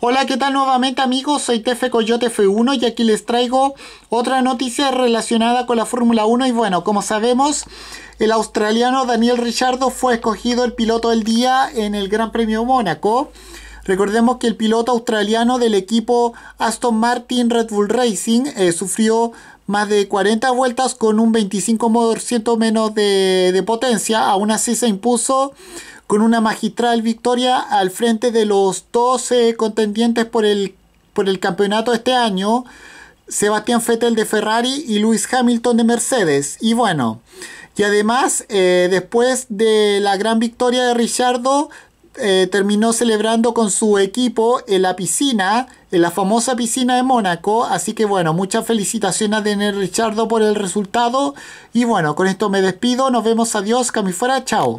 Hola, ¿qué tal nuevamente amigos? Soy Tefe Coyote F1 y aquí les traigo otra noticia relacionada con la Fórmula 1 y bueno, como sabemos, el australiano Daniel Richardo fue escogido el piloto del día en el Gran Premio Mónaco. Recordemos que el piloto australiano del equipo Aston Martin Red Bull Racing eh, sufrió más de 40 vueltas con un 25% menos de, de potencia, aún así se impuso con una magistral victoria al frente de los 12 contendientes por el, por el campeonato este año, Sebastián Vettel de Ferrari y Luis Hamilton de Mercedes. Y bueno, y además, eh, después de la gran victoria de Richardo, eh, terminó celebrando con su equipo en la piscina, en la famosa piscina de Mónaco. Así que bueno, muchas felicitaciones a Daniel Richardo por el resultado. Y bueno, con esto me despido. Nos vemos. Adiós. fuera, Chao.